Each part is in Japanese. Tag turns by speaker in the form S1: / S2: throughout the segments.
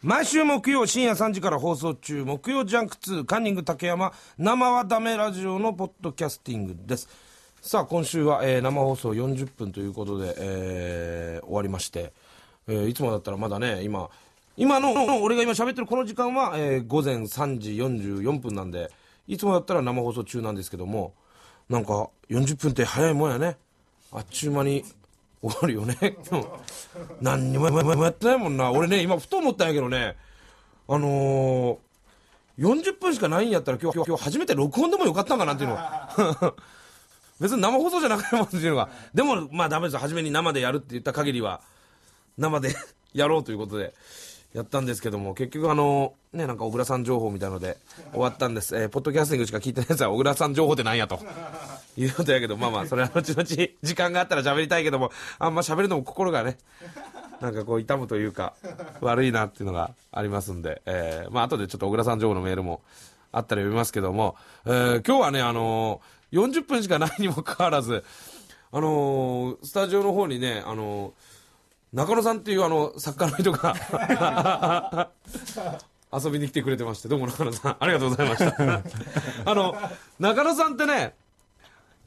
S1: 毎週木曜深夜3時から放送中、木曜ジャンク2カンニング竹山生はダメラジオのポッドキャスティングです。さあ、今週は、えー、生放送40分ということで、えー、終わりまして、えー、いつもだったらまだね、今、今の、俺が今喋ってるこの時間は、えー、午前3時44分なんで、いつもだったら生放送中なんですけども、なんか40分って早いもんやね。あっちゅう間に終るよね何にもやってないもんな俺ね今ふと思ったんやけどねあのー、40分しかないんやったら今日今日初めて録音でもよかったんかなっていうのは 別に生放送じゃなくてもっていうのがでもまあダメです初めに生でやるって言った限りは生でやろうということでやったんですけども、結局あの、ね、なんか小倉さん情報みたいので終わったんです。えー、ポッドキャスティングしか聞いてないやつは、小倉さん情報ってなんやと。いうことやけど、まあまあ、それは後々、時間があったら喋りたいけども、あんま喋るのも心がね、なんかこう痛むというか、悪いなっていうのがありますんで、えー、まあ後でちょっと小倉さん情報のメールもあったら読みますけども、えー、今日はね、あのー、40分しかないにもかかわらず、あのー、スタジオの方にね、あのー中野さんっていうあの、作家の人が遊びに来てくれてまして、どうも中野さん、ありがとうございました。あの、中野さんってね、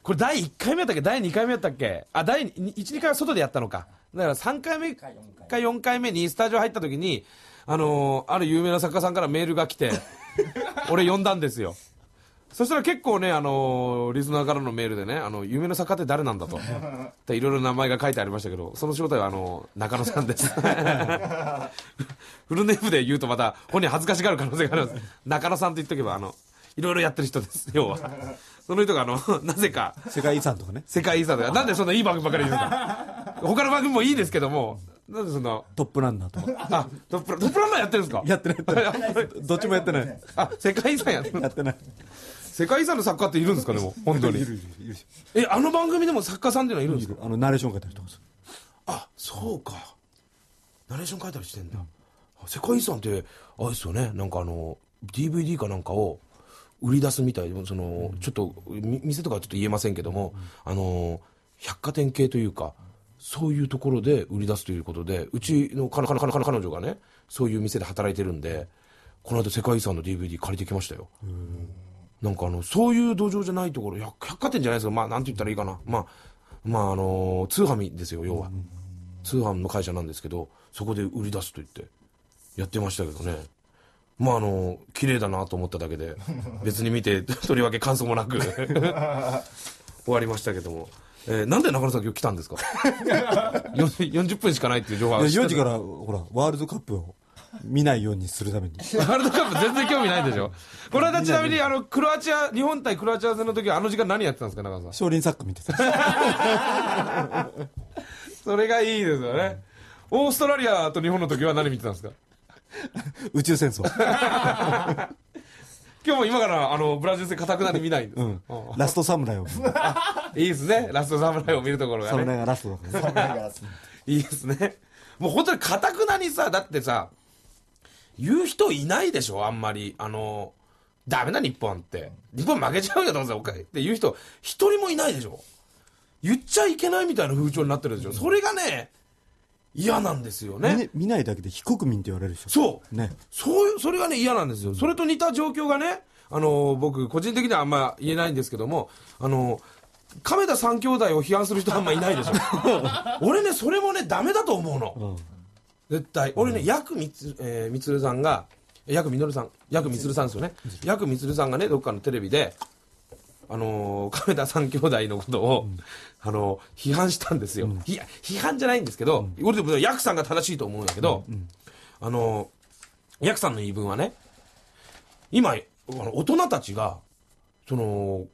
S1: これ第1回目やったっけ第2回目やったっけあ、第1、2回は外でやったのか。だから3回目か4回目にスタジオ入った時に、あのー、ある有名な作家さんからメールが来て、俺呼んだんですよ。そしたら結構ね、あのー、リスナーからのメールでね、あの、夢の坂って誰なんだと。いろいろ名前が書いてありましたけど、その正体はあの、中野さんです。フルネームで言うとまた、本人恥ずかしがる可能性があります。中野さんって言っとけば、あの、いろいろやってる人です、要は。その人があの、なぜか。世界遺産とかね。世界遺産とか。なんでそんないい番組ばかり言うんでか他の番組もいいですけども、なんでそんな。トップランナーとか。あ、トップランナーやってるんですかやってない。どっちもやってない。あ、世界遺産やってない。やってない。世界遺産の作家っているんですかでも本当にえあの番組でも作家さんっていうのはいるんですかあのナレーション書いたりとかするあそうかナレーション書いたりしてんだ、うん、世界遺産ってあれですよねなんかあの DVD かなんかを売り出すみたいでその、うん、ちょっと店とかはちょっと言えませんけども、うん、あの百貨店系というかそういうところで売り出すということでうちの彼女がねそういう店で働いてるんでこの後世界遺産の DVD 借りてきましたよ。うんなんかあの、そういう土壌じゃないところ、百貨店じゃないですど、まあ、なんて言ったらいいかな。まあ、まあ、あのー、通販ですよ、要は。通販の会社なんですけど、そこで売り出すと言って、やってましたけどね。まあ、あのー、綺麗だなと思っただけで、別に見て、とりわけ感想もなく 終わりましたけども。えー、なんで中野さん今日来たんですか 40, 40 分しかないっていう情報は4時からほらワールドカップを見ないようにするために。ワールドカップ全然興味ないでしょこの間ちなみに、あの、クロアチア、日本対クロアチア戦の時はあの時間何やってたんですか、中田さん。
S2: 少林サッカー見てた。
S1: それがいいですよね。オーストラリアと日本の時は何見てたんですか宇宙戦争。今日も今からあのブラジル戦かたくなに見ないんです、うん、ラスト侍をいいですねラストサムイを見るところが、ね、イがラストだから、ト。いいですねもう本当にかたくなにさだってさ言う人いないでしょあんまり。あの、ダメだ日本って。日本負けちゃうよ、どうせおかって言う人、一人もいないでしょ言っちゃいけないみたいな風潮になってるでしょそれがね、嫌なんですよね。見ないだけで非国民って言われるでしょそう。ね。そういう、それがね、嫌なんですよ。それと似た状況がね、あの、僕、個人的にはあんま言えないんですけども、あの、亀田三兄弟を批判する人あんまいないでしょ 俺ね、それもね、ダメだと思うの。うん絶対。俺ね、ヤクミツ、えー、ミツルさんが、ヤクミノルさん、ヤクミツルさんですよね。ヤクミツルさんがね、どっかのテレビで、あのー、亀田三兄弟のことを、うん、あのー、批判したんですよ。うん、批判じゃないんですけど、うん、俺でもヤクさんが正しいと思うんだけど、うん、あのー、ヤクさんの言い分はね、今、あの大人たちが、その、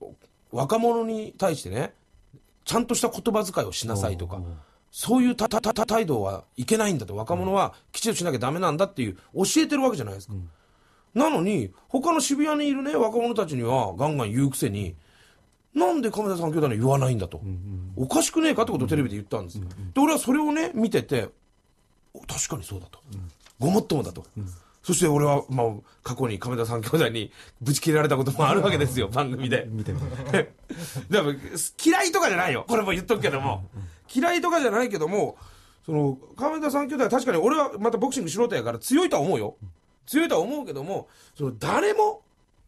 S1: 若者に対してね、ちゃんとした言葉遣いをしなさいとか、そういうたたた態度はいけないんだと若者はきちんとしなきゃだめなんだっていう教えてるわけじゃないですか、うん、なのに他の渋谷にいるね若者たちにはガンガン言うくせになんで亀田三兄弟に言わないんだと、うんうん、おかしくねえかってことをテレビで言ったんです、うんうん、で俺はそれをね見てて確かにそうだと、ごもっともだと、うん、そして俺は、まあ、過去に亀田三兄弟にぶち切られたこともあるわけですよ、番組で 嫌いとかじゃないよこれも言っとくけども嫌いとかじゃないけどもその川田三兄弟は確かに俺はまたボクシング素人やから強いとは思うよ強いとは思うけどもその誰も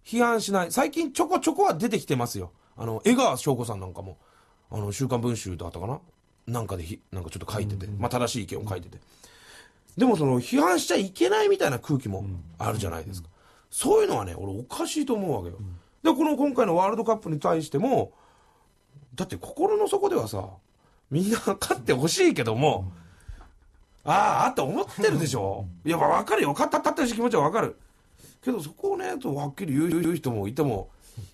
S1: 批判しない最近ちょこちょこは出てきてますよあの江川翔子さんなんかも「あの週刊文春」だったかななんかでひなんかちょっと書いてて、まあ、正しい意見を書いててでもその批判しちゃいけないみたいな空気もあるじゃないですかそういうのはね俺おかしいと思うわけよでこの今回のワールドカップに対してもだって心の底ではさみんな勝ってほしいけども、ああ、あって思ってるでしょ。いや、わかるよ。勝ったったって気持ちはわかる。けど、そこをね、とはっきり言う人もいても、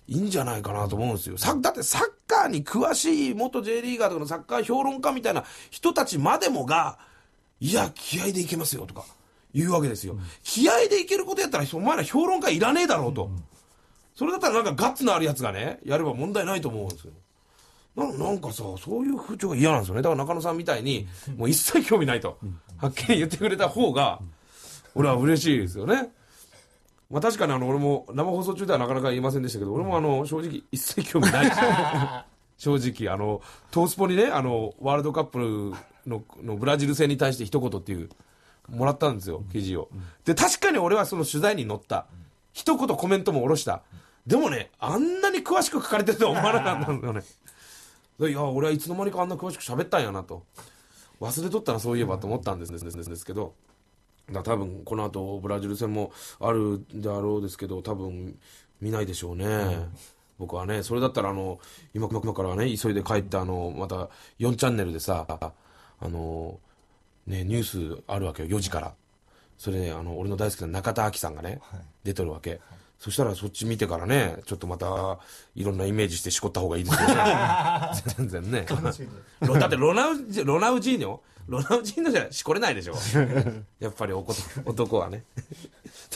S1: いいんじゃないかなと思うんですよ。さだってサッカーに詳しい元 J リーガーとかのサッカー評論家みたいな人たちまでもが、いや、気合でいけますよとか言うわけですよ。気合でいけることやったら、お前ら評論家いらねえだろうと。それだったらなんかガッツのあるやつがね、やれば問題ないと思うんですよ。なんかさそういう風潮が嫌なんですよねだから中野さんみたいにもう一切興味ないとはっきり言ってくれた方が俺は嬉しいですよね。まあ確かにあの俺も生放送中ではなかなか言いませんでしたけど俺もあの正直一切興味ないですよ正直あのトースポにねあのワールドカップののブラジル戦に対して一言っていうもらったんですよ記事を。で確かに俺はその取材に乗った一言コメントも下ろした。でもね、あんなに詳しく書かれてるとは思わなかったんすよね。いや俺はいつの間にかあんな詳しく喋ったんやなと忘れとったらそういえばと思ったんですですけどだ多分この後ブラジル戦もあるであろうですけど多分見ないでしょうね、うん、僕はねそれだったらあの今まからね急いで帰ってあのまた4チャンネルでさあのねニュースあるわけよ4時からそれねあの俺の大好きな中田亜紀さんがね、はい、出とるわけ。はいそしたらそっち見てからね、ちょっとまた、いろんなイメージしてしこった方がいいですよね。全然ね。だってロナウジ、ロナウジーニョロナウジーニョじゃしこれないでしょ。やっぱりおこ男はね。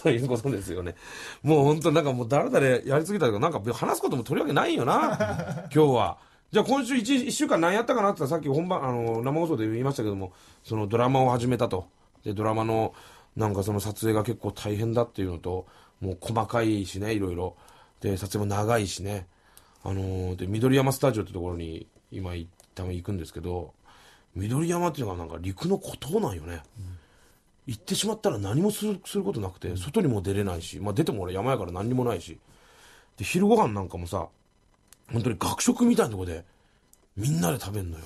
S1: ということですよね。もう本当なんかもうだらだらやりすぎたけど、なんか話すことも取りわけないよな、今日は。じゃあ今週 1, 1週間何やったかなってさっき本番、あの、生放送で言いましたけども、そのドラマを始めたと。で、ドラマの、なんかその撮影が結構大変だっていうのと、もう細かいしね、いろいろ。で、撮影も長いしね。あのー、で、緑山スタジオってところに今行った行くんですけど、緑山っていうのがなんか陸の孤島なんよね。うん行ってしまったら何もするすることなくて、外にも出れないし、まあ、出ても俺山やから何にもないし。で、昼ご飯なんかもさ、本当に学食みたいなとこで、みんなで食べんのよ。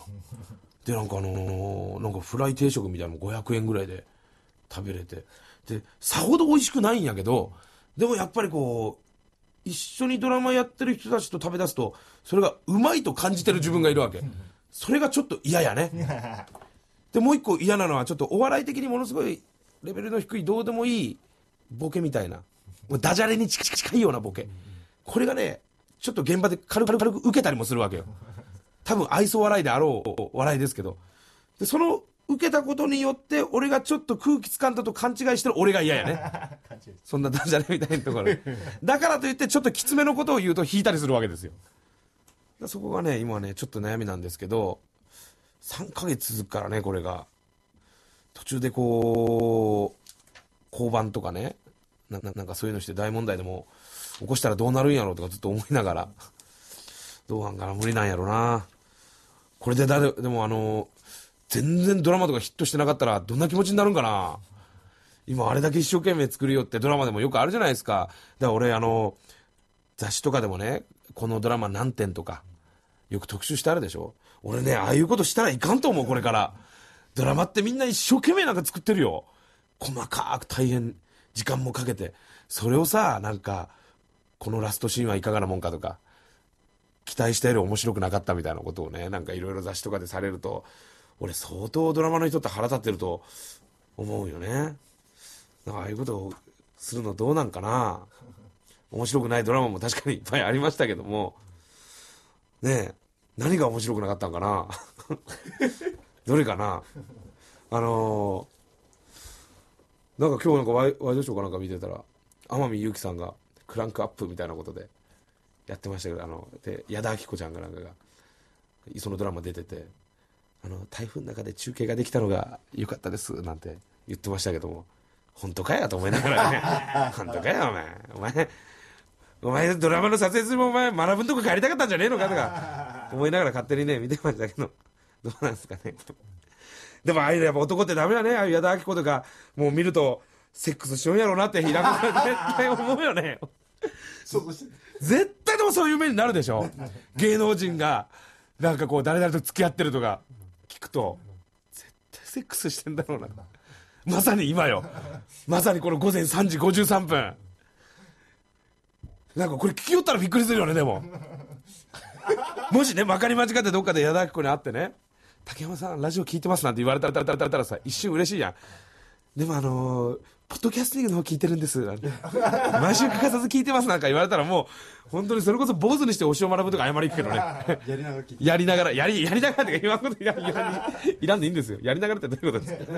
S1: で、なんかあのー、なんかフライ定食みたいなのも500円ぐらいで食べれて。で、さほど美味しくないんやけど、でもやっぱりこう、一緒にドラマやってる人たちと食べ出すと、それがうまいと感じてる自分がいるわけ。それがちょっと嫌やね。で、もう一個嫌なのは、ちょっとお笑い的にものすごいレベルの低い、どうでもいいボケみたいな。もうダジャレに近いようなボケ。これがね、ちょっと現場で軽く軽く受けたりもするわけよ。多分愛想笑いであろう笑いですけど。で、その受けたことによって俺がちょっと空気つかんだと勘違いしてる俺が嫌やね そんなダジャレみたいなところ だからといってちょっときつめのことを言うと引いたりするわけですよそこがね今ねちょっと悩みなんですけど3ヶ月続くからねこれが途中でこう交番とかねななんかそういうのして大問題でも起こしたらどうなるんやろうとかずっと思いながらどうなんかな無理なんやろうなこれでだでもあの全然ドラマとかヒットしてなかったらどんな気持ちになるんかな今あれだけ一生懸命作るよってドラマでもよくあるじゃないですか。だから俺あの、雑誌とかでもね、このドラマ何点とか、よく特集してあるでしょ俺ね、ああいうことしたらいかんと思う、これから。ドラマってみんな一生懸命なんか作ってるよ。細かく大変、時間もかけて。それをさ、なんか、このラストシーンはいかがなもんかとか、期待したより面白くなかったみたいなことをね、なんかいろいろ雑誌とかでされると、俺相当ドラマの人って腹立ってると思うよね。んかああいうことをするのどうなんかな。面白くないドラマも確かにいっぱいありましたけども、ねえ、何が面白くなかったんかな。どれかな。あのー、なんか今日なんかワイワイドショーかなんか見てたら、天海祐希さんがクランクアップみたいなことでやってましたけど、あの、で、矢田亜希子ちゃんがなんかが、そのドラマ出てて、あの台風の中で中継ができたのが良かったですなんて言ってましたけども本当かやと思いながらね 本当かやお前お前お前ドラマの撮影するもお前学ぶんとこ帰りたかったんじゃねえのかとか思いながら勝手にね見てましたけどどうなんですかねでもああいうのやっぱ男ってダメだねああいう矢田亜希子とかもう見るとセックスしようんやろうなって平子さん絶対思うよね絶対でもそういう目になるでしょ芸能人がなんかこう誰々と付き合ってるとか聞くと、絶対セックスしてんだろうな。まさに今よ。まさにこの午前3時53分。なんかこれ聞きよったらびっくりするよね、でも。もしね、分かり間違ってどっかで矢田明子に会ってね、竹山さん、ラジオ聞いてますなんて言われたら、たらたらたらさ、一瞬嬉しいやん。でもあのーポッドキャスティングの方聞いてるんです」なんて「毎週欠かさず聞いてます」なんか言われたらもう本当にそれこそ坊主にして推しを学ぶとか謝り行くけどねやりながらやりながらやりやりながらって今のこといらいらんでいいんですよやりながらってどういうことですか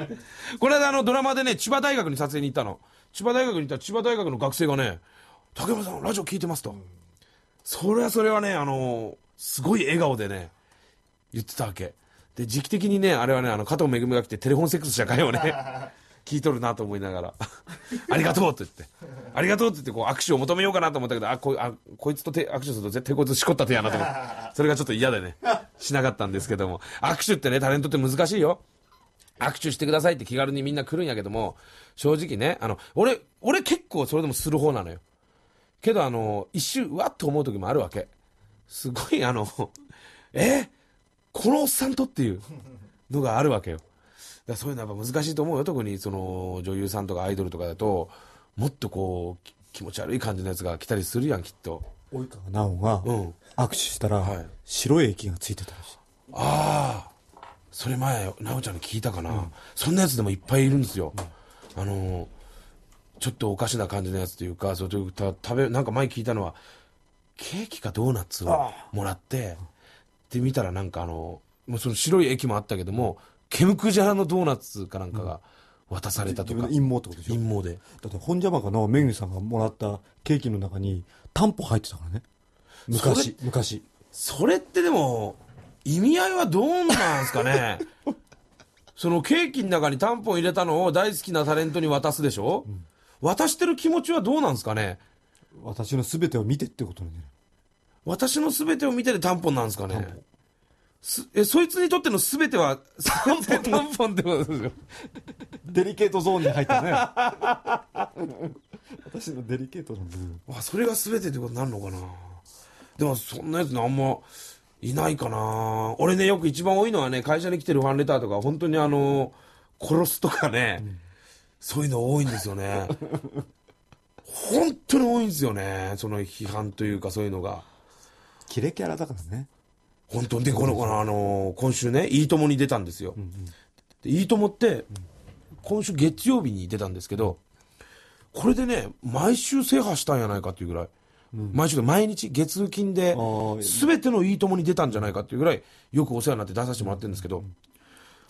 S1: これであのドラマでね千葉大学に撮影に行ったの千葉大学に行ったら千葉大学の学生がね「竹山さんラジオ聞いてますと」それはそれはねあのすごい笑顔でね言ってたわけで時期的にねあれはねあの加藤めぐみが来てテレフォンセックスした会をね聞いとるなと思いながら、ありがとうって言って、ありがとうって言って、こう握手を求めようかなと思ったけど、あ、こあこいつと手握手すると絶対こいつしこった手やなと思って、それがちょっと嫌でね、しなかったんですけども、握手ってね、タレントって難しいよ。握手してくださいって気軽にみんな来るんやけども、正直ね、あの、俺、俺結構それでもする方なのよ。けどあの、一瞬、うわっと思う時もあるわけ。すごいあの、えこのおっさんとっていうのがあるわけよ。だそういうのはやっぱ難しいと思うよ特にその女優さんとかアイドルとかだともっとこう気持ち悪い感じのやつが来たりするやんきっと及川奈緒が握手したら、うんはい、白い液がついてたらしいああそれ前奈緒ちゃんに聞いたかな、うん、そんなやつでもいっぱいいるんですよ、うん、あのちょっとおかしな感じのやつというかそれとた食べなんか前聞いたのはケーキかドーナツをもらってで見たらなんかあのもうその白い液もあったけども、うんケムクジャラのドーナツかなんかが渡されたとか。陰謀ってことでしょ陰謀で。だって本邪魔かのめぐみさんがもらったケーキの中にタンポ入ってたからね。昔、昔。それってでも、意味合いはどうなんですかね そのケーキの中にタンポン入れたのを大好きなタレントに渡すでしょ、うん、渡してる気持ちはどうなんですかね私の全てを見てってことなん私の全てを見てでタンポンなんですかねえ、そいつにとっての全ては3 本、本ってことですよ。デリケートゾーンに入ったね。私のデリケートの部分。あ、それが全てってことになるのかな。でも、そんなやつあんまいないかな。俺ね、よく一番多いのはね、会社に来てるファンレターとか、本当にあの、殺すとかね、うん、そういうの多いんですよね。本当に多いんですよね。その批判というか、そういうのが。キレキャラだからね。本当で、この、あのー、今週ね、いいともに出たんですよ。うんうん、いいともって、今週月曜日に出たんですけど、これでね、毎週制覇したんやないかっていうぐらい、うん、毎週、毎日、月金で、すべてのいいともに出たんじゃないかっていうぐらい、よくお世話になって出させてもらってるんですけど、うんうん、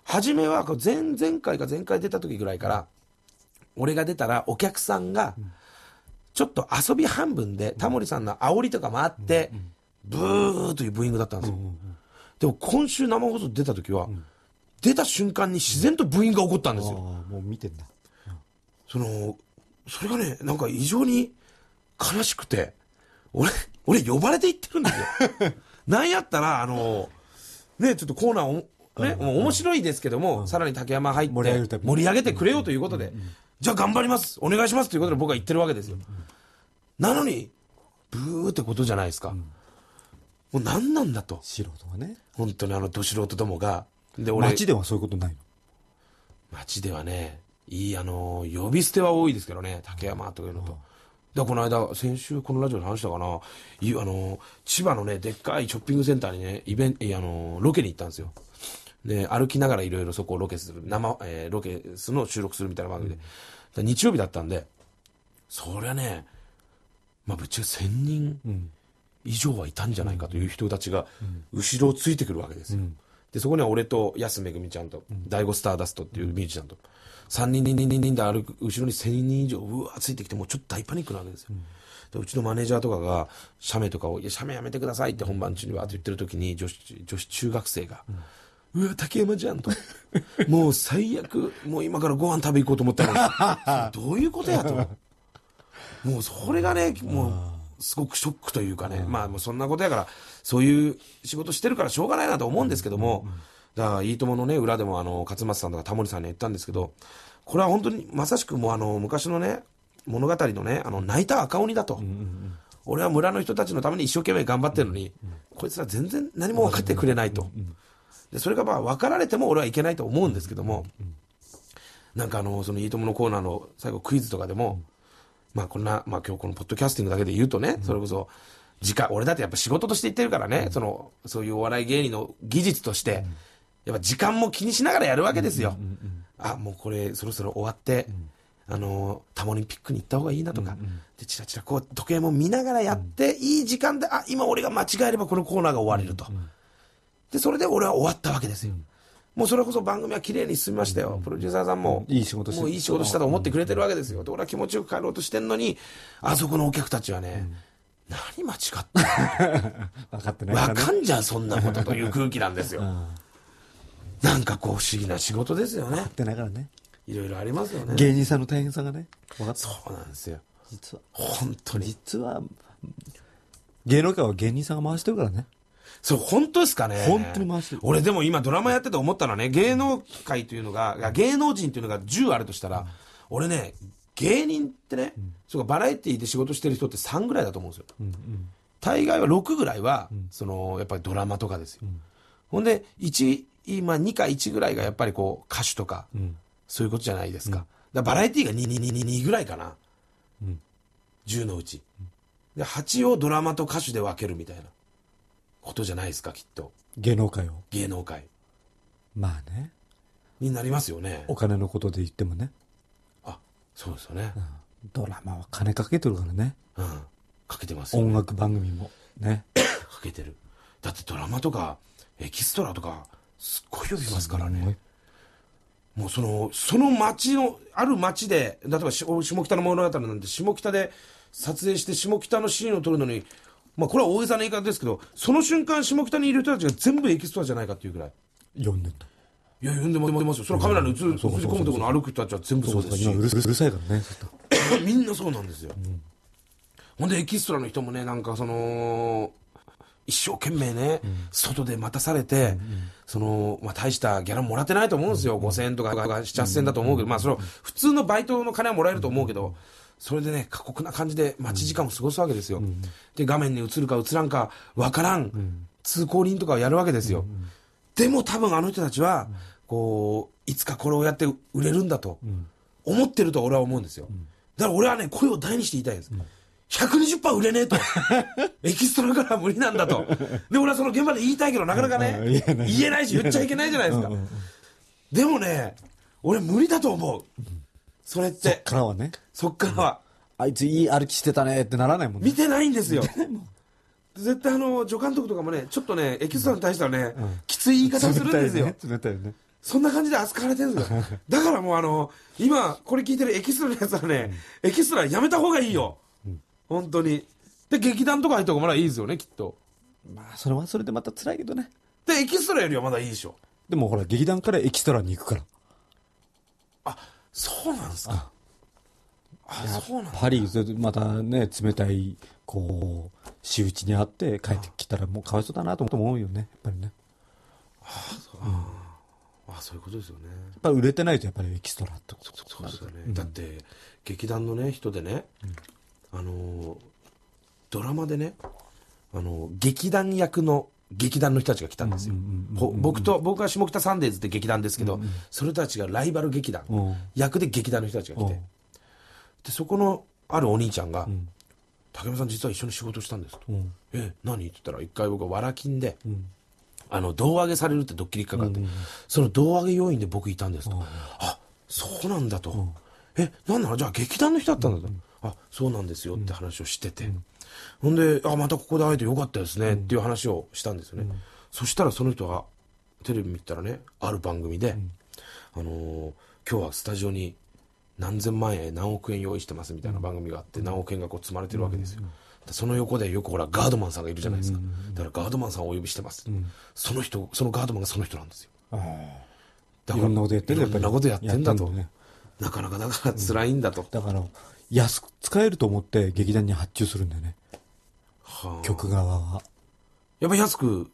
S1: 初めは、前々回か前回出た時ぐらいから、俺が出たら、お客さんが、ちょっと遊び半分で、タモリさんの煽りとかもあって、うんうんブーというブーイングだったんですよ、でも今週生放送出た時は、出た瞬間に自然とブーイングが起こったんですよ、もう見てんだ、そのそれがねなんか異常に悲しくて俺俺呼ばれていってるんですよ なんやったらあのねちょっとコーナーお、ね、もう面白いですけども、さらに竹山入って盛り上げてくれよということで、じゃあ頑張りますお願いしますということで僕は言ってるわけですよ、なのにブーってことじゃないですか、うんもう何なんだと。素人がね。本当にあの、ど素人どもが。で、俺。街ではそういうことないの街ではね、いい、あの、呼び捨ては多いですけどね、竹山というのと。うんだこの間、先週このラジオで話したかな、いあの、千葉のね、でっかいショッピングセンターにね、イベンあの、ロケに行ったんですよ。で、歩きながらいろいろそこをロケする、生、えー、ロケするのを収録するみたいな番組で。うん、日曜日だったんで、そりゃね、まあ、ぶっちゃけ1000人以上はいたんじゃないかという人たちが後ろをついてくるわけですよ。でそこには俺と安めぐみちゃんと、第5スターダストっていうミュージシャンと、3人、2人、2人で歩く、後ろに1000人以上、うわついてきて、もうちょっと大パニックなわけですよ。うちのマネージャーとかが、写メとかを、いや、写メやめてくださいって本番中にわーって言ってる時に、女子、女子中学生が、うん、うわ、竹山じゃんと。もう最悪、もう今からご飯食べ行こうと思ったのに、どういうことやと。もうそれがね、もう、すごくショックというかね、まあそんなことやから、そういう仕事してるからしょうがないなと思うんですけども、だから、いいとものね、裏でもあの、勝松さんとかタモリさんに言ったんですけど、これは本当にまさしくもうあの、昔のね、物語のね、あの、泣いた赤鬼だと。俺は村の人たちのために一生懸命頑張ってるのに、こいつら全然何も分かってくれないと。で、それがまあ分かられても俺はいけないと思うんですけども、なんかあの、そのいいとものコーナーの最後クイズとかでも、うまあこんな、まあ今日このポッドキャスティングだけで言うとね、それこそ、時間、俺だってやっぱ仕事として言ってるからね、その、そういうお笑い芸人の技術として、やっぱ時間も気にしながらやるわけですよ。あ、もうこれそろそろ終わって、あの、タモリンピックに行った方がいいなとか、うんうん、で、チラチラこう、時計も見ながらやって、いい時間で、あ、今俺が間違えればこのコーナーが終われると。うんうん、で、それで俺は終わったわけですよ。うんもうそれこそ番組は綺麗に進みましたよ。プロデューサーさんも。いい仕事もういい仕事したと思ってくれてるわけですよ。俺は気持ちよく帰ろうとしてんのに、あそこのお客たちはね、何間違って 分かってない分かんじゃん、そんなことという空気なんですよ。
S2: なんかこう不思議な仕事ですよね。分かってないからね。
S1: いろいろありますよね。芸
S2: 人さんの大変さがね。
S1: 分かってそうなんですよ。実は。
S2: 本当に。実は、芸能界は芸人さんが回してるからね。そう、本当ですかね。本当にマジで。俺でも
S1: 今ドラマやってて思ったのはね、芸能界というのが、芸能人というのが10あるとしたら、俺ね、芸人ってね、うん、そうかバラエティーで仕事してる人って3ぐらいだと思うんですよ。うんうん、大概は6ぐらいは、うん、その、やっぱりドラマとかですよ。うん、ほんで、1、今2か1ぐらいがやっぱりこう、歌手とか、そういうことじゃないですか。だバラエティーが2、2、2、2ぐらいかな。うん、10のうち。で、8をドラマと歌手で分けるみたいな。ことじゃないですかきっと芸能界を芸能界まあねになりますよね
S2: お金のことで言ってもね
S1: あそうですよね、うん、ドラマは
S2: 金かけてるからねうんかけてますよ、ね、音楽番組もね
S1: かけてるだってドラマとかエキストラとかすっごい呼びますからねもうそのその町のある町で例えば下北の物語なんて下北で撮影して下北のシーンを撮るのにまあ、これは大げさな言い方ですけど、その瞬間、下北にいる人たちが全部エキストラじゃないかっていうぐらい。呼んでた。いや、呼んでますよ。それカメラに映り込むところの歩く人たちは全部そうですし。う
S2: るさいからね、
S1: みんなそうなんですよ。うん、ほんで、エキストラの人もね、なんかその、一生懸命ね、うん、外で待たされて、うん、その、まあ、大したギャラもらってないと思うんですよ。うん、5000円とか、7000円だと思うけど、まあ、その、普通のバイトの金はもらえると思うけど、それでね、過酷な感じで待ち時間を過ごすわけですよ。うん、で、画面に映るか映らんか分からん、うん、通行人とかをやるわけですよ。うん、でも多分あの人たちは、こう、いつかこれをやって売れるんだと、思ってると俺は思うんですよ。だから俺はね、声を大にして言いたいです。120%売れねえと。エキストラから無理なんだと。で、俺はその現場で言いたいけど、なかなかね、言えないし、言っちゃいけないじゃないですか。でもね、俺無理だと思う。それって。そっからはね。そっからは。あいついい歩きしてたねってならないもんね。見てないんですよ。絶対あの、助監督とかもね、ちょっとね、エキストラに対してはね、うん、きつい言い方するんですよ。冷たいね。そんな感じで扱われてるんですよ。だからもうあの、今、これ聞いてるエキストラのやつはね、エキストラやめた方がいいよ。うん、本当に。で、劇団とか入った方がまだいいですよね、きっと。まあ、それはそれでまた辛いけどね。で、エキストラよりはまだいいでしょ。
S2: でもほら、劇団からエキストラに行くから。
S1: あ、そうなんですか
S2: あそうなんパリまたね冷たいこう仕打ちにあって帰ってきたらもうかわいそうだなと思うよねやっぱりねあ
S1: そう、うんあそういうことですよねやっぱ売れてないとやっぱりエキストラってことそうですよね、うん、だって劇団のね人でね、うん、あのドラマでねあの劇団役の劇団の人たちが来たんですよ、僕と僕は下北サンデーズって劇団ですけど、それたちがライバル劇団、役で劇団の人たちが来て、でそこのあるお兄ちゃんが、竹山さん実は一緒に仕事したんですと、え何って言ったら一回僕はわらきんで、あの胴上げされるってドッキリかかって、その胴上げ要員で僕いたんですと、あそうなんだと、うん、え何なのじゃあ劇団の人だったんだと、あそうなんですよって話をしてて、ほんで、あ、またここで会えてよかったですね、っていう話をしたんですよね。そしたらその人が、テレビ見たらね、ある番組で、あのー、今日はスタジオに何千万円、何億円用意してますみたいな番組があって、何億円がこう積まれてるわけですよ。その横でよくほら、ガードマンさんがいるじゃないですか。だからガードマンさんをお呼びしてます。その人、そのガードマンがその人なんですよ。だから、いろんなことやってんだ、やっぱり。ことやってんだと。なかなかだから辛いんだと。だ
S2: から、安く使えると思って劇団に発注するんだよね。曲側は。
S1: やっぱ安く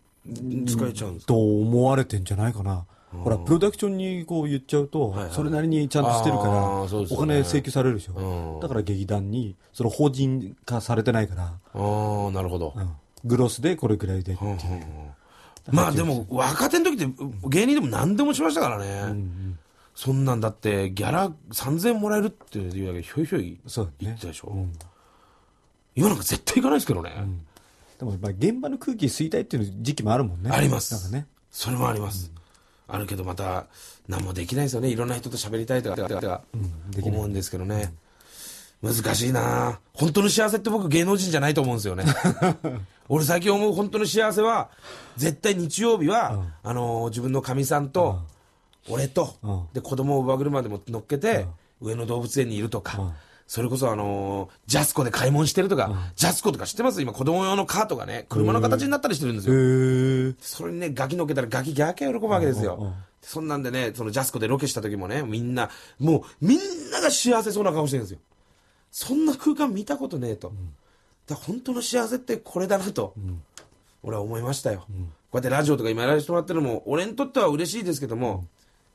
S1: 使えちゃうんです
S2: か、と思われてんじゃないかな。ほら、プロダクションにこう言っちゃうと、それなりにちゃんとしてるから、お金請求されるでしょ。うだから劇団に、その法人化されてないから。ああ、な
S1: るほど、グロスでこれくらいでっていう。まあでも若手の時って芸人でも何でもしましたからね、そんなんだってギャラ3000円もらえるっていうだけひょいひょい言ってたでしょ、う今なんか絶対行かないですけどね、う
S2: ん、でも現場の空気吸いたいっていう時期もあるもんねありますね
S1: それもあります、うん、あるけどまた何もできないですよねいろんな人と喋りたいとか思うんですけどね、難しいな本当の幸せって僕芸能人じゃないと思うんですよね 俺最近思う本当の幸せは絶対日曜日は、うん、あのー、自分のかみさんと、俺と、うん、で子供を馬車でも乗っけて、上野動物園にいるとか、それこそあのー、ジャスコで買い物してるとか、うん、ジャスコとか知ってます今子供用のカートがね、車の形になったりしてるんですよ。それにね、ガキのけたらガキーキ喜ぶわけですよ。そんなんでね、そのジャスコでロケした時もね、みんな、もうみんなが幸せそうな顔してるんですよ。そんな空間見たことねえと。うん、だ本当の幸せってこれだなと、うん、俺は思いましたよ。こうやってラジオとか今やらせてもらってるのも、俺にとっては嬉しいですけども、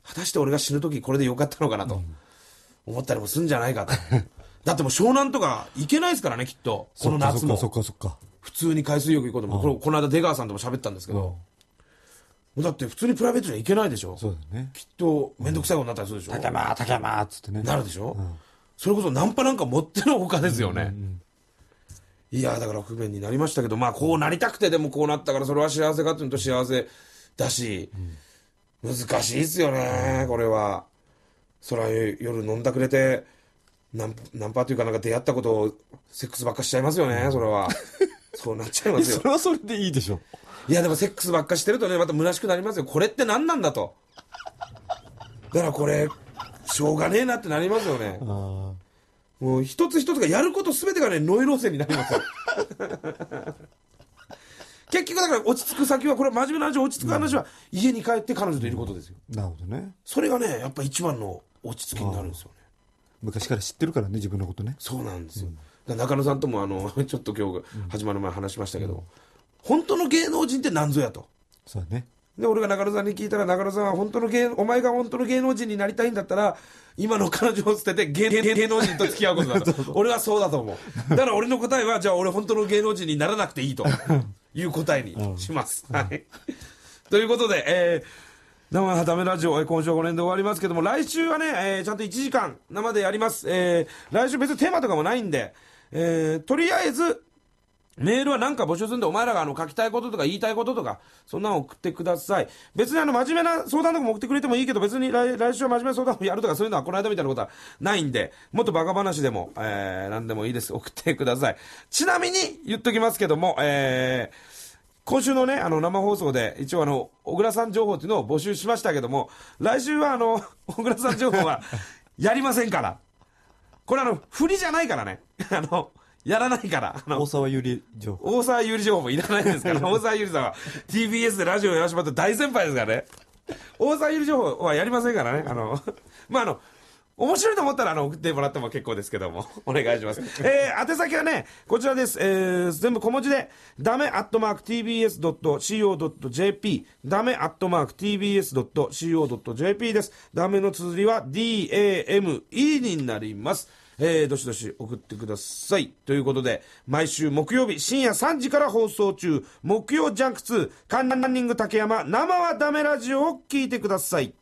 S1: 果たして俺が死ぬ時これでよかったのかなと、思ったりもすんじゃないかと。だってもう湘南とか行けないですからね、きっと。この夏も。そっかそっか普通に海水浴行こうとも、この間出川さんとも喋ったんですけど、だって普通にプライベートじは行けないでしょ。そうね。きっと面倒くさいことになったりするでしょ。竹山、竹山っつってね。なるでしょ。それこそナンパなんか持ってのほかですよね。いやだから不便になりましたけど、まあこうなりたくてでもこうなったから、それは幸せかというと幸せだし、難しいですよね、これは。それは夜飲んだくれて、ナンナンパというか、なんか出会ったことをセックスばっかしちゃいますよね、それは。そうなっちゃいますよそ。れはそれでいいでしょ。いや、でもセックスばっかしてるとね、また虚しくなりますよ。これって何なんだと。だからこれ、しょうがねえなってなりますよね。もう一つ一つがやること全てがね、ノイローゼになりますよ。結局だから落ち着く先は、これ真面目な話、落ち着く話は、家に帰って彼女といることですよ。
S2: なるほどね。
S1: それがね、やっぱ一番の落ち着きになるんですよね。昔から知ってるからね自分のことねそうなんですよ、うん、中野さんともあの ちょっと今日始まる前話しましたけど、うん、本当の芸能人って何ぞやとそうねで俺が中野さんに聞いたら中野さんは本当の芸お前が本当の芸能人になりたいんだったら今の彼女を捨てて芸芸能人と付き合うことだと 俺はそうだと思うだから俺の答えはじゃあ俺本当の芸能人にならなくていいという答えにします、はい、ということで、えー、生はためラジオ、え今週はこ年で終わりますけども、来週はね、えー、ちゃんと1時間生でやります。えー、来週別にテーマとかもないんで、えー、とりあえず、メールは何か募集するんで、お前らがあの書きたいこととか言いたいこととか、そんなの送ってください。別にあの真面目な相談とかも送ってくれてもいいけど、別に来週は真面目な相談をやるとかそういうのはこの間みたいなことはないんで、もっとバカ話でも、えー、何でもいいです。送ってください。ちなみに言っときますけども、えー、今週のね、あの、生放送で、一応あの、小倉さん情報っていうのを募集しましたけども、来週はあの、小倉さん情報は、やりませんから。これあの、振りじゃないからね。あの、やらないから。大沢ゆり情報。大沢ゆり情報もいらないですから、大沢ゆりさんは TBS でラジオやらせてもらって大先輩ですからね。大沢ゆり情報はやりませんからね。あの、まあ、あの、面白いと思ったら、あの、送ってもらっても結構ですけども、お願いします。えー、宛先はね、こちらです。えー、全部小文字で、ダメアットマーク tbs.co.jp、ダメアットマーク tbs.co.jp です。ダメの綴りは dame になります。えー、どしどし送ってください。ということで、毎週木曜日深夜3時から放送中、木曜ジャンク2、カンランニング竹山、生はダメラジオを
S2: 聞いてください。